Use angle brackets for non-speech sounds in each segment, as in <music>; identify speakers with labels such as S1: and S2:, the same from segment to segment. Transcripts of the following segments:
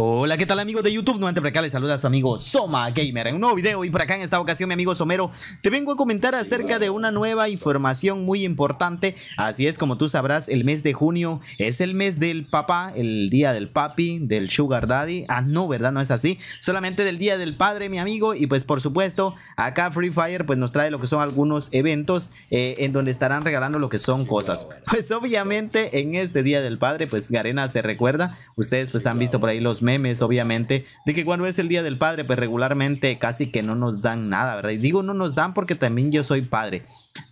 S1: Hola, ¿qué tal amigos de YouTube? No por acá les saluda su amigo Soma Gamer en un nuevo video y por acá en esta ocasión mi amigo Somero te vengo a comentar acerca de una nueva información muy importante así es como tú sabrás el mes de junio es el mes del papá, el día del papi, del sugar daddy, ah no verdad no es así, solamente del día del padre mi amigo y pues por supuesto acá Free Fire pues nos trae lo que son algunos eventos eh, en donde estarán regalando lo que son cosas, pues obviamente en este día del padre pues Garena se recuerda, ustedes pues han visto por ahí los memes, obviamente, de que cuando es el Día del Padre, pues regularmente casi que no nos dan nada, ¿verdad? Y digo no nos dan porque también yo soy padre.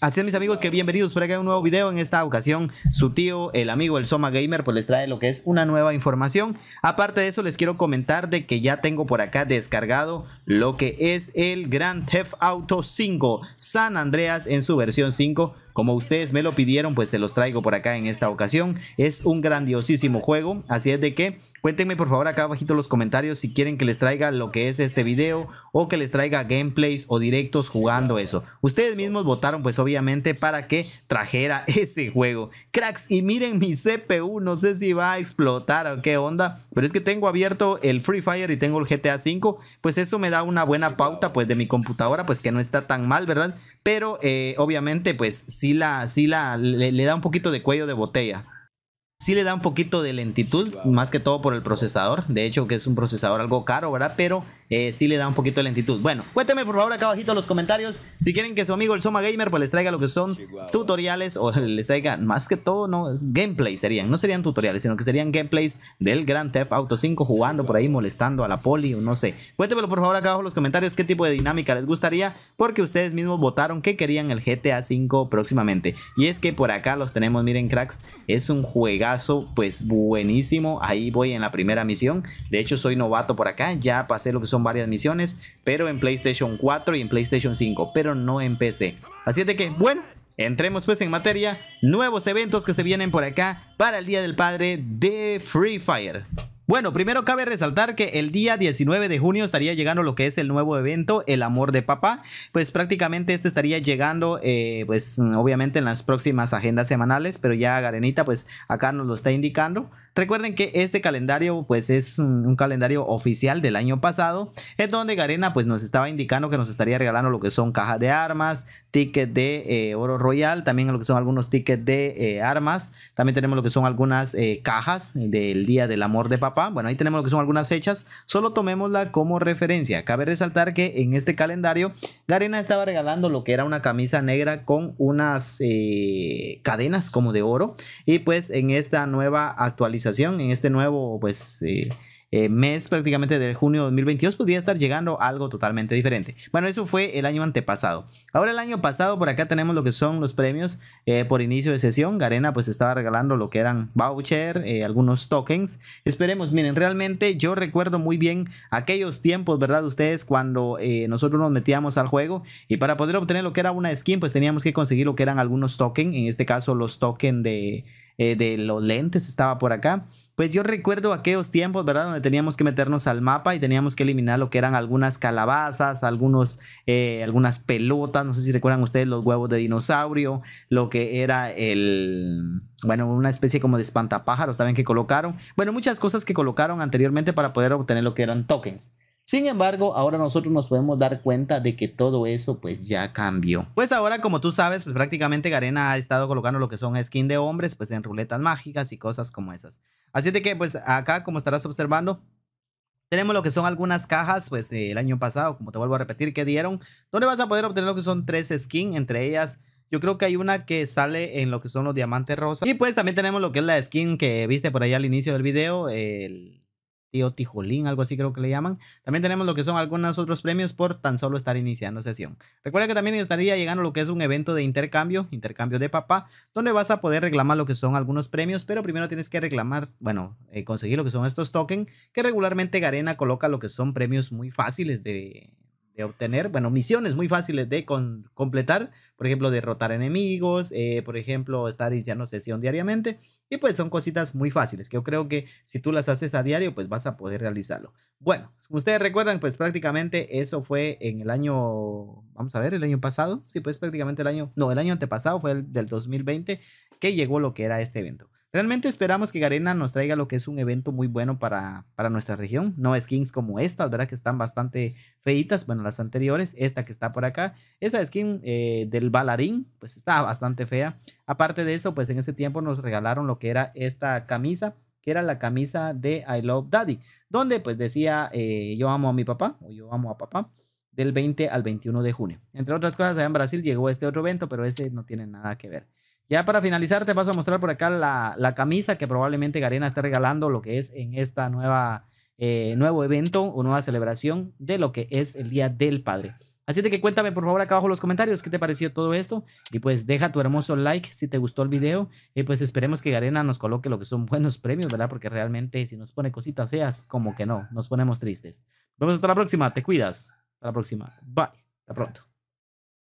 S1: Así es, mis amigos, que bienvenidos para que un nuevo video. En esta ocasión, su tío, el amigo, el Soma Gamer, pues les trae lo que es una nueva información. Aparte de eso, les quiero comentar de que ya tengo por acá descargado lo que es el Grand Theft Auto 5 San Andreas en su versión 5. Como ustedes me lo pidieron, pues se los traigo por acá en esta ocasión. Es un grandiosísimo juego, así es de que cuéntenme por favor acá abajito los comentarios si quieren que les traiga lo que es este video o que les traiga gameplays o directos jugando eso. Ustedes mismos votaron pues obviamente para que trajera <laughs> ese juego. Cracks, y miren mi CPU, no sé si va a explotar o qué onda, pero es que tengo abierto el Free Fire y tengo el GTA V, pues eso me da una buena pauta pues de mi computadora, pues que no está tan mal, ¿verdad? Pero eh, obviamente pues sí la, sí la, le da un poquito de cuello de botella sí le da un poquito de lentitud, más que todo por el procesador. De hecho, que es un procesador algo caro, ¿verdad? Pero eh, sí le da un poquito de lentitud. Bueno, cuénteme por favor acá abajito en los comentarios si quieren que su amigo el Soma Gamer pues les traiga lo que son tutoriales o <laughs> les traiga más que todo, no, gameplay serían. No serían tutoriales, sino que serían gameplays del Grand Theft Auto 5 jugando por ahí, molestando a la poli o no sé. Cuéntemelo por favor acá abajo en los comentarios qué tipo de dinámica les gustaría porque ustedes mismos votaron que querían el GTA 5 próximamente. Y es que por acá los tenemos, miren cracks, es un juego pues buenísimo. Ahí voy en la primera misión. De hecho, soy novato por acá. Ya pasé lo que son varias misiones, pero en PlayStation 4 y en PlayStation 5, pero no en PC. Así es de que, bueno, Entremos pues en materia, nuevos eventos que se vienen por acá para el Día del Padre de Free Fire. Bueno, primero cabe resaltar que el día 19 de junio estaría llegando lo que es el nuevo evento, El Amor de Papá. Pues prácticamente este estaría llegando, eh, pues obviamente en las próximas agendas semanales, pero ya Garenita pues acá nos lo está indicando. Recuerden que este calendario pues es un calendario oficial del año pasado, es donde Garena pues nos estaba indicando que nos estaría regalando lo que son cajas de armas, tickets de eh, oro royal, también lo que son algunos tickets de eh, armas, también tenemos lo que son algunas cajas del Día del Amor de Papá bueno, ahí tenemos lo que son algunas fechas, solo tomémosla como referencia. Cabe resaltar que en este calendario, Garena estaba regalando lo que era una camisa negra con unas eh, cadenas como de oro. Y pues en esta nueva actualización, en este nuevo, pues... Eh, eh, mes prácticamente de junio de 2022 podría estar llegando algo totalmente diferente. Bueno, eso fue el año antepasado. Ahora el año pasado por acá tenemos lo que son los premios eh, por inicio de sesión. Garena pues estaba regalando lo que eran voucher, eh, algunos tokens. Esperemos, miren, realmente yo recuerdo muy bien aquellos tiempos, ¿verdad? Ustedes cuando nosotros nos metíamos al juego y para poder obtener lo que era una skin pues teníamos que conseguir lo que eran algunos tokens, en este caso los tokens de... Eh, de los lentes estaba por acá. Pues yo recuerdo aquellos tiempos, ¿verdad? Donde teníamos que meternos al mapa y teníamos que eliminar lo que eran algunas calabazas, algunos, eh, algunas pelotas, no sé si recuerdan ustedes los huevos de dinosaurio, lo que era el, bueno, una especie como de espantapájaros también que colocaron. Bueno, muchas cosas que colocaron anteriormente para poder obtener lo que eran tokens. Sin embargo, ahora nosotros nos podemos dar cuenta de que todo eso pues ya cambió. Pues ahora como tú sabes, pues prácticamente Garena ha estado colocando lo que son skin de hombres pues en ruletas mágicas y cosas como esas. Así de que pues acá como estarás observando, tenemos lo que son algunas cajas, pues el año pasado, como te vuelvo a repetir, que dieron, donde vas a poder obtener lo que son tres skins, entre ellas yo creo que hay una que sale en lo que son los diamantes rosas. Y pues también tenemos lo que es la skin que viste por ahí al inicio del video, el o Tijolín, algo así creo que le llaman. También tenemos lo que son algunos otros premios por tan solo estar iniciando sesión. Recuerda que también estaría llegando lo que es un evento de intercambio, intercambio de papá, donde vas a poder reclamar lo que son algunos premios, pero primero tienes que reclamar, bueno, eh, conseguir lo que son estos tokens, que regularmente Garena coloca lo que son premios muy fáciles de de obtener, bueno, misiones muy fáciles de completar, por ejemplo, derrotar enemigos, eh, por ejemplo, estar iniciando sesión diariamente, y pues son cositas muy fáciles que yo creo que si tú las haces a diario, pues vas a poder realizarlo. Bueno, ustedes recuerdan, pues prácticamente eso fue en el año, vamos a ver, el año pasado, sí, pues prácticamente el año, no, el año antepasado fue el del 2020 que llegó lo que era este evento. Realmente esperamos que Garena nos traiga lo que es un evento muy bueno para, para nuestra región. No skins como estas, ¿verdad? Que están bastante feitas. Bueno, las anteriores, esta que está por acá. Esa skin eh, del balarín, pues está bastante fea. Aparte de eso, pues en ese tiempo nos regalaron lo que era esta camisa que era la camisa de I Love Daddy, donde pues decía eh, yo amo a mi papá o yo amo a papá del 20 al 21 de junio. Entre otras cosas, allá en Brasil llegó este otro evento, pero ese no tiene nada que ver. Ya para finalizar, te vas a mostrar por acá la, camisa que probablemente Garena está regalando, lo que es en esta nueva eh, nuevo evento o nueva celebración de lo que es el Día del Padre. Así de que cuéntame por favor acá abajo en los comentarios qué te pareció todo esto y pues deja tu hermoso like si te gustó el video y pues esperemos que Garena nos coloque lo que son buenos premios, ¿verdad? Porque realmente si nos pone cositas feas, como que no, nos ponemos tristes. Nos vemos hasta la próxima, te cuidas. Hasta la próxima. Bye. Hasta pronto.